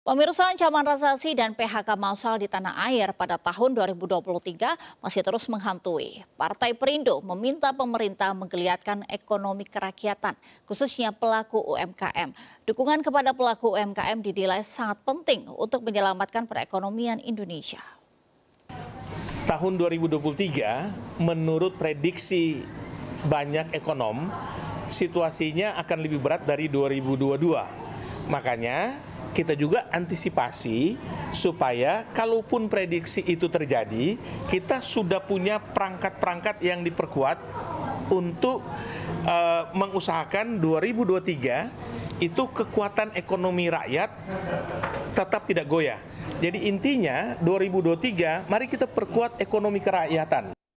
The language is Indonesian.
Pemirsa ancaman resesi dan PHK massal di tanah air pada tahun 2023 masih terus menghantui. Partai Perindo meminta pemerintah menggeliatkan ekonomi kerakyatan, khususnya pelaku UMKM. Dukungan kepada pelaku UMKM didilai sangat penting untuk menyelamatkan perekonomian Indonesia. Tahun 2023 menurut prediksi banyak ekonom situasinya akan lebih berat dari 2022 Makanya kita juga antisipasi supaya kalaupun prediksi itu terjadi, kita sudah punya perangkat-perangkat yang diperkuat untuk uh, mengusahakan 2023 itu kekuatan ekonomi rakyat tetap tidak goyah. Jadi intinya 2023 mari kita perkuat ekonomi kerakyatan.